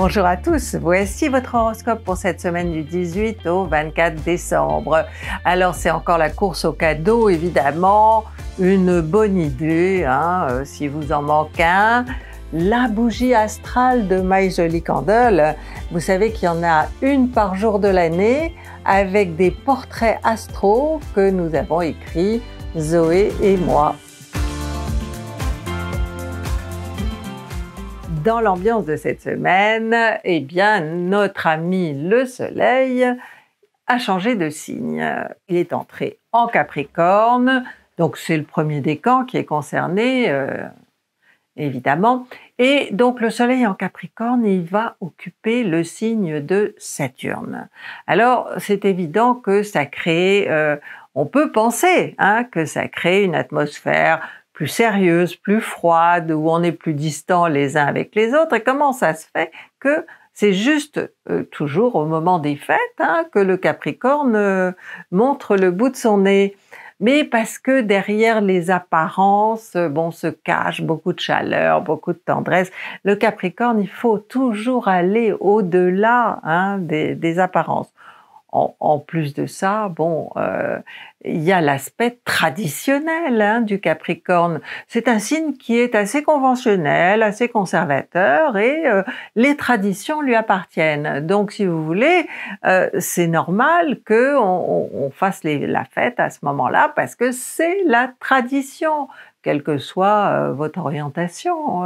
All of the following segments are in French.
Bonjour à tous, voici votre horoscope pour cette semaine du 18 au 24 décembre. Alors c'est encore la course au cadeau évidemment, une bonne idée hein, euh, si vous en manquez un. La bougie astrale de My Jolie Candle, vous savez qu'il y en a une par jour de l'année avec des portraits astro que nous avons écrits Zoé et moi. Dans l'ambiance de cette semaine, eh bien, notre ami le Soleil a changé de signe. Il est entré en Capricorne, donc c'est le premier décan qui est concerné, euh, évidemment. Et donc le Soleil en Capricorne, il va occuper le signe de Saturne. Alors c'est évident que ça crée, euh, on peut penser hein, que ça crée une atmosphère plus sérieuse, plus froide, où on est plus distant les uns avec les autres. Et comment ça se fait que c'est juste euh, toujours au moment des fêtes hein, que le Capricorne euh, montre le bout de son nez mais parce que derrière les apparences, euh, bon, se cache beaucoup de chaleur, beaucoup de tendresse. Le Capricorne, il faut toujours aller au-delà hein, des, apparences en, plus de ça, bon, euh, il y a l'aspect traditionnel hein, du Capricorne. C'est un signe qui est assez conventionnel, assez conservateur, et euh, les traditions lui appartiennent. Donc, si vous voulez, euh, c'est normal que fasse la fête à ce moment-là parce que c'est la tradition, quelle que soit votre orientation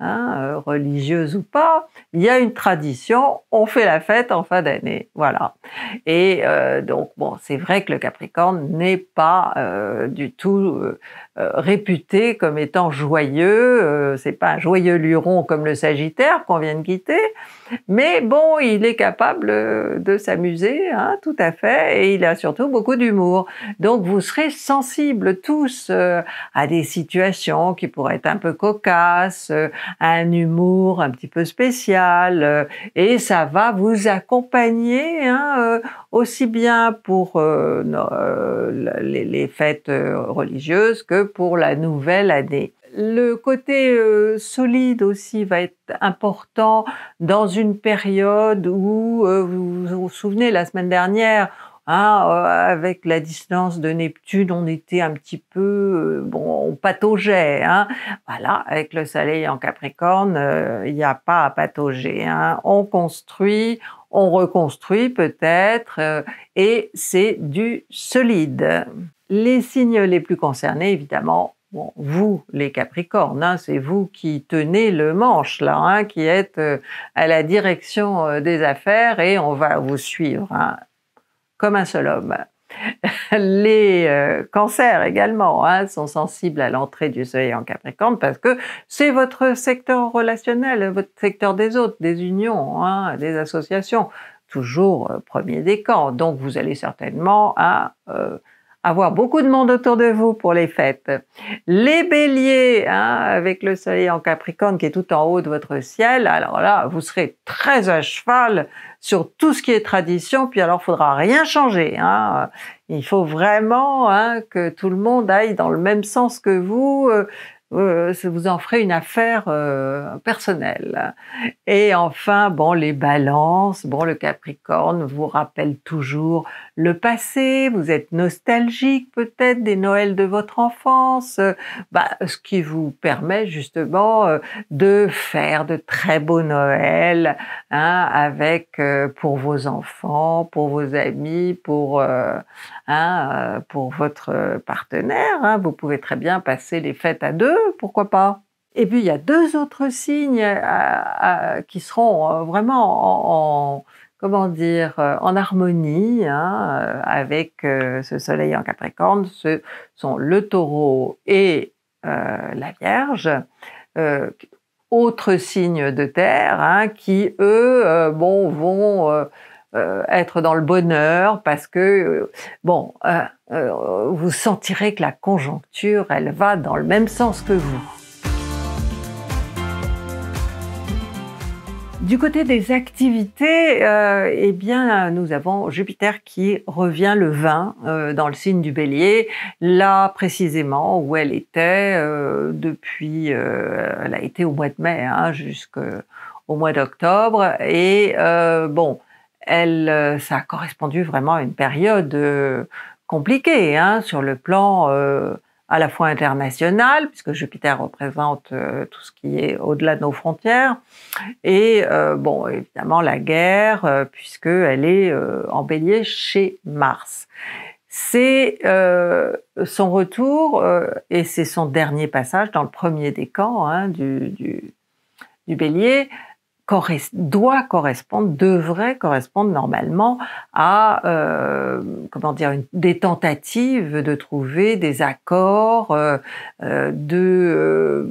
Hein, euh, religieuse ou pas, il y a une tradition, on fait la fête en fin d'année, voilà. Et euh, donc bon, c'est vrai que le Capricorne n'est pas euh, du tout euh, réputé comme étant joyeux. Euh, c'est pas un joyeux luron comme le Sagittaire qu'on vient de quitter, mais bon, il est capable euh, de s'amuser, hein, tout à fait, et il a surtout beaucoup d'humour. Donc vous serez sensibles tous à des situations qui pourraient être un peu cocasses, à un humour un petit peu spécial, et ça va vous accompagner hein, aussi bien pour les, les fêtes religieuses que pour la nouvelle année. Le côté euh, solide aussi va être important dans une période où, euh, vous vous souvenez, la semaine dernière, hein, euh, avec la distance de Neptune, on était un petit peu, bon, on pataugeait. Hein. Voilà, avec le Soleil en Capricorne, il n'y a pas à patauger. Hein. On construit, on reconstruit peut-être, euh, et c'est du solide. Les signes les plus concernés, évidemment, vous, les Capricornes, hein, c'est vous qui tenez le manche là, hein, qui êtes euh, à la direction euh, des affaires et on va vous suivre hein, comme un seul homme. Les euh, cancers également hein, sont sensibles à l'entrée du soleil en Capricorne parce que c'est votre secteur relationnel, votre secteur des autres, des unions, hein, des associations, toujours euh, premier des camps. Donc vous allez certainement hein, avoir beaucoup de monde autour de vous pour les fêtes. Les béliers, hein, avec le soleil en Capricorne qui est tout en haut de votre ciel, alors là, vous serez très à cheval sur tout ce qui est tradition, puis alors faudra rien changer. Hein. Il faut vraiment hein, que tout le monde aille dans le même sens que vous, euh, euh, vous en ferez une affaire euh, personnelle. Et enfin, bon, les balances, bon, le Capricorne vous rappelle toujours le passé, vous êtes nostalgique peut-être des Noëls de votre enfance, bah, ce qui vous permet justement euh, de faire de très beaux Noëls hein, avec pour vos enfants, pour vos amis, pour Hein, euh, pour votre euh, partenaire. Hein, vous pouvez très bien passer les fêtes à deux, pourquoi pas et puis il y a deux autres signes euh, qui seront vraiment en, comment dire, en harmonie hein, avec ce soleil en Capricorne, ce sont le taureau et la Vierge. autres signes de terre qui, eux, bon, vont euh, être dans le bonheur parce que, euh, bon, euh, vous sentirez que la conjoncture, elle va dans le même sens que vous. Du côté des activités, euh, eh bien, nous avons Jupiter qui revient le 20 dans le signe du Bélier, là précisément où elle était depuis, elle a été au mois de mai hein, jusqu'au mois d'octobre. Et bon, elle, euh, ça a correspondu vraiment à une période euh, compliquée hein, sur le plan euh, à la fois international, puisque Jupiter représente tout ce qui est au-delà de nos frontières, et bon, évidemment la guerre, puisque puisqu'elle est en bélier chez Mars. C'est son retour et c'est son dernier passage dans le premier décan hein, du, du, du bélier doit correspondre, devrait correspondre normalement à euh, comment dire des tentatives de trouver des accords, euh, euh, de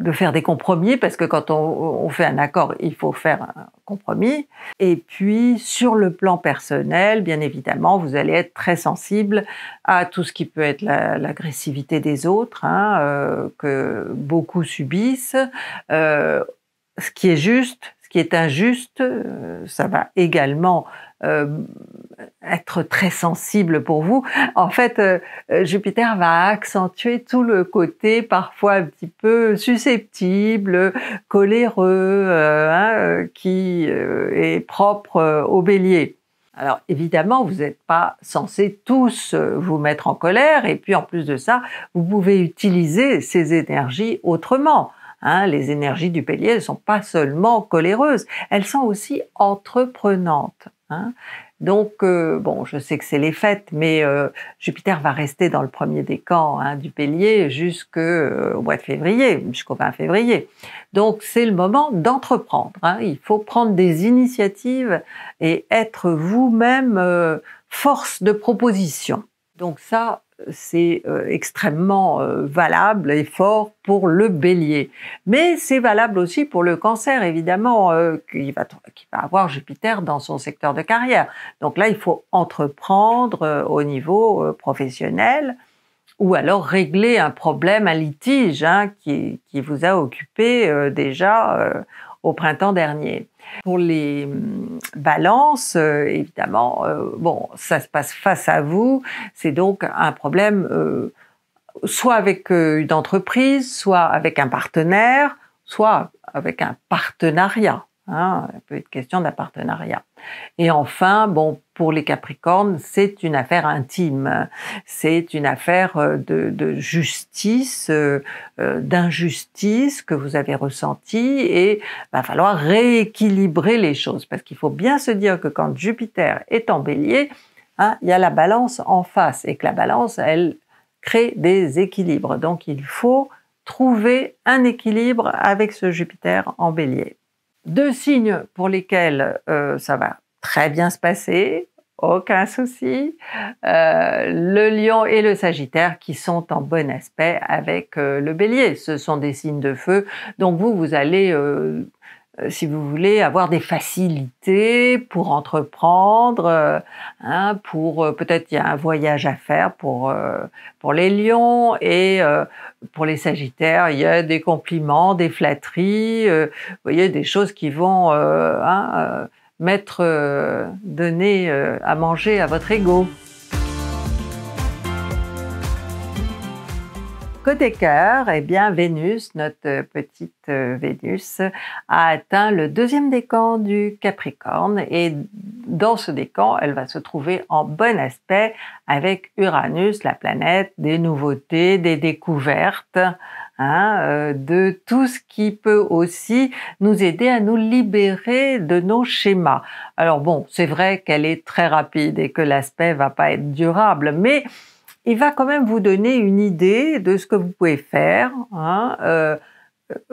de faire des compromis parce que quand on, fait un accord, il faut faire un compromis. Et puis sur le plan personnel, bien évidemment, vous allez être très sensible à tout ce qui peut être l'agressivité des autres, hein, que beaucoup subissent ce qui est juste, ce qui est injuste, euh, ça va également euh, être très sensible pour vous. En fait, euh, Jupiter va accentuer tout le côté parfois un petit peu susceptible, coléreux, hein, qui est propre au bélier. Alors évidemment, vous n'êtes pas censé tous vous mettre en colère et puis en plus de ça, vous pouvez utiliser ces énergies autrement. Hein, les énergies du bélier, ne sont pas seulement coléreuses, elles sont aussi entreprenantes. Hein. Donc, euh, bon, je sais que c'est les fêtes, mais euh, Jupiter va rester dans le premier décan hein, du Bélier jusqu'au euh, mois de février, jusqu'au 20 février. Donc, c'est le moment d'entreprendre. Hein. Il faut prendre des initiatives et être vous-même force de proposition. Donc ça, c'est euh, extrêmement euh, valable et fort pour le bélier. Mais c'est valable aussi pour le cancer, évidemment, euh, qui, va, avoir Jupiter dans son secteur de carrière. Donc là, il faut entreprendre au niveau professionnel ou alors régler un problème, un litige hein, qui, vous a occupé déjà au printemps dernier. Pour les hum, balances, euh, évidemment, euh, bon, ça se passe face à vous. C'est donc un problème euh, soit avec une entreprise, soit avec un partenaire, soit avec un partenariat il hein, peut être question d'un partenariat. Et enfin, bon, pour les Capricornes, c'est une affaire intime, c'est une affaire euh, de, justice, euh, euh, d'injustice que vous avez ressentie et va falloir rééquilibrer les choses parce qu'il faut bien se dire que quand Jupiter est en Bélier, hein, il y a la balance en face et que la balance, elle crée des équilibres. Donc il faut trouver un équilibre avec ce Jupiter en Bélier. Deux signes pour lesquels euh, ça va très bien se passer, aucun souci. Euh, le lion et le sagittaire qui sont en bon aspect avec euh, le bélier. Ce sont des signes de feu. Donc vous, vous allez euh, si vous voulez, avoir des facilités pour entreprendre, euh, hein, pour euh, peut-être il y a un voyage à faire pour pour les lions et pour les sagittaires, il y a des compliments, des flatteries, vous voyez des choses qui vont hein, mettre donner à manger à votre ego. côté cœur, eh bien, Vénus, notre euh, petite euh, Vénus, a atteint le deuxième décan du Capricorne et dans ce décan, elle va se trouver en bon aspect avec Uranus, la planète des nouveautés, des découvertes, hein, euh, de tout ce qui peut aussi nous aider à nous libérer de nos schémas. Alors bon, c'est vrai qu'elle est très rapide et que l'aspect va pas être durable, mais il va quand même vous donner une idée de ce que vous pouvez faire, hein, euh,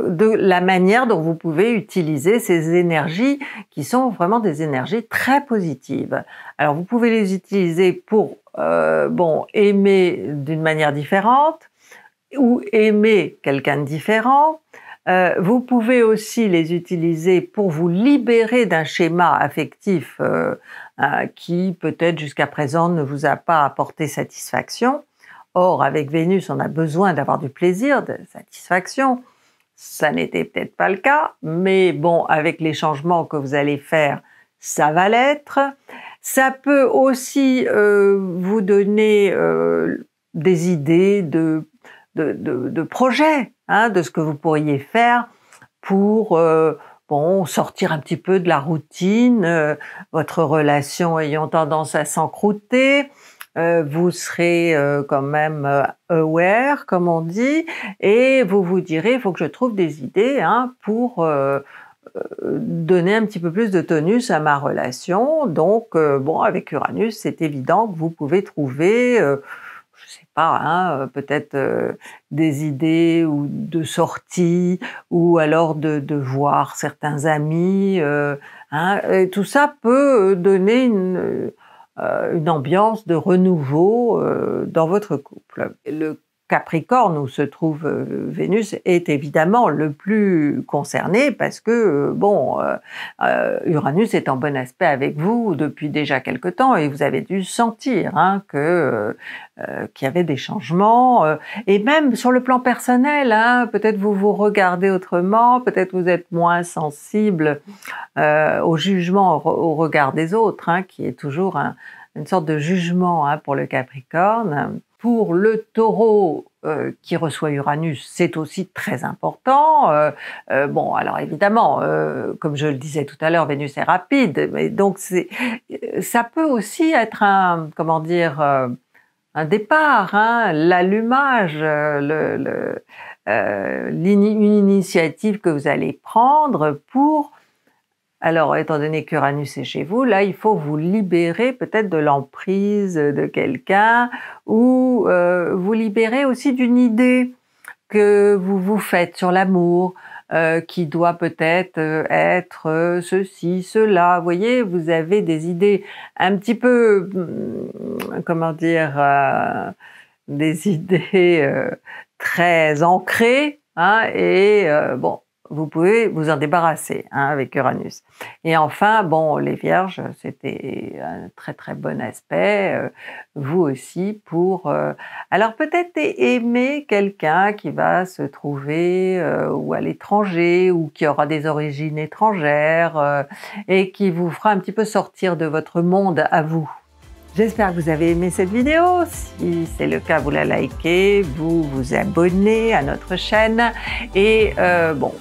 de la manière dont vous pouvez utiliser ces énergies qui sont vraiment des énergies très positives. Alors vous pouvez les utiliser pour euh, bon aimer d'une manière différente ou aimer quelqu'un de différent, euh, vous pouvez aussi les utiliser pour vous libérer d'un schéma affectif euh, euh, qui peut-être jusqu'à présent ne vous a pas apporté satisfaction. Or, avec Vénus, on a besoin d'avoir du plaisir, de satisfaction. Ça n'était peut-être pas le cas, mais bon, avec les changements que vous allez faire, ça va l'être. Ça peut aussi vous donner des idées de, de, de, de projets Hein, de ce que vous pourriez faire pour euh, bon, sortir un petit peu de la routine, euh, votre relation ayant tendance à s'encrouter, euh, vous serez quand même aware, comme on dit, et vous vous direz, il faut que je trouve des idées hein, pour donner un petit peu plus de tonus à ma relation. Donc, bon, avec Uranus, c'est évident que vous pouvez trouver Hein, euh, peut-être euh, des idées ou de sorties, ou alors de, voir certains amis. Euh, hein, tout ça peut donner une, une ambiance de renouveau dans votre couple. Le Capricorne où se trouve euh, Vénus est évidemment le plus concerné parce que euh, bon euh, Uranus est en bon aspect avec vous depuis déjà quelque temps et vous avez dû sentir hein, que qu'il y avait des changements et même sur le plan personnel hein, peut-être vous vous regardez autrement peut-être vous êtes moins sensible au jugement au, regard des autres hein, qui est toujours une sorte de jugement hein, pour le Capricorne pour le taureau euh, qui reçoit Uranus, c'est aussi très important. Euh, euh, bon, alors évidemment, comme je le disais tout à l'heure, Vénus est rapide, mais donc ça peut aussi être un, comment dire, un départ, hein, l'allumage, le, une initiative que vous allez prendre pour alors, étant donné qu'Uranus est chez vous, là, il faut vous libérer peut-être de l'emprise de quelqu'un ou euh, vous libérer aussi d'une idée que vous vous faites sur l'amour euh, qui doit peut-être euh, être ceci, cela. Vous voyez, vous avez des idées un petit peu, hmm, comment dire, des idées très ancrées. Hein, et bon, vous pouvez vous en débarrasser hein, avec Uranus. Et enfin, bon, les Vierges, c'était un très très bon aspect, euh, vous aussi, pour... Euh, alors peut-être aimer quelqu'un qui va se trouver euh, ou à l'étranger ou qui aura des origines étrangères et qui vous fera un petit peu sortir de votre monde à vous. J'espère que vous avez aimé cette vidéo. Si c'est le cas, vous la likez, vous vous abonnez à notre chaîne et bon,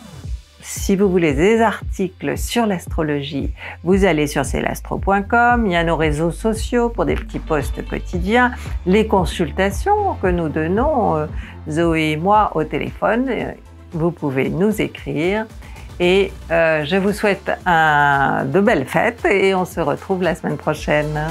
si vous voulez des articles sur l'astrologie, vous allez sur celastro.com, il y a nos réseaux sociaux pour des petits posts quotidiens, les consultations que nous donnons, euh, Zoé et moi, au téléphone. Euh, vous pouvez nous écrire. Et euh, je vous souhaite de belles fêtes et on se retrouve la semaine prochaine.